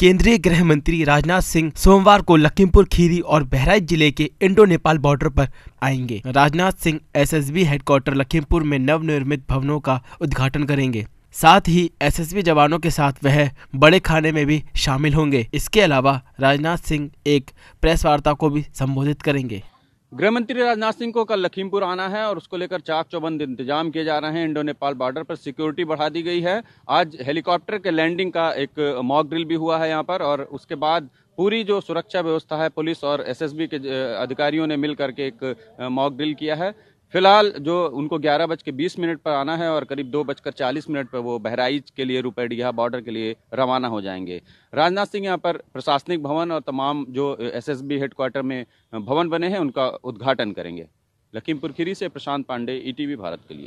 केंद्रीय गृह मंत्री राजनाथ सिंह सोमवार को लखीमपुर खीरी और बहराइच जिले के इंडो नेपाल बॉर्डर पर आएंगे राजनाथ सिंह एसएसबी हेडक्वार्टर लखीमपुर में नवनिर्मित भवनों का उद्घाटन करेंगे साथ ही एसएसबी जवानों के साथ वह बड़े खाने में भी शामिल होंगे इसके अलावा राजनाथ सिंह एक प्रेस वार्ता को भी संबोधित करेंगे गृह मंत्री राजनाथ सिंह को कल लखीमपुर आना है और उसको लेकर चाक चौबंद इंतजाम किए जा रहे हैं इंडो नेपाल बॉर्डर पर सिक्योरिटी बढ़ा दी गई है आज हेलीकॉप्टर के लैंडिंग का एक मॉक ड्रिल भी हुआ है यहाँ पर और उसके बाद पूरी जो सुरक्षा व्यवस्था है पुलिस और एसएसबी के अधिकारियों ने मिल करके एक मॉक ड्रिल किया है फिलहाल जो उनको ग्यारह बज के बीस मिनट पर आना है और करीब दो बजकर चालीस मिनट पर वो बहराइच के लिए रुपैडिया बॉर्डर के लिए रवाना हो जाएंगे राजनाथ सिंह यहाँ पर प्रशासनिक भवन और तमाम जो एसएसबी हेडक्वार्टर में भवन बने हैं उनका उद्घाटन करेंगे लखीमपुर खीरी से प्रशांत पांडे ईटीवी भारत के लिए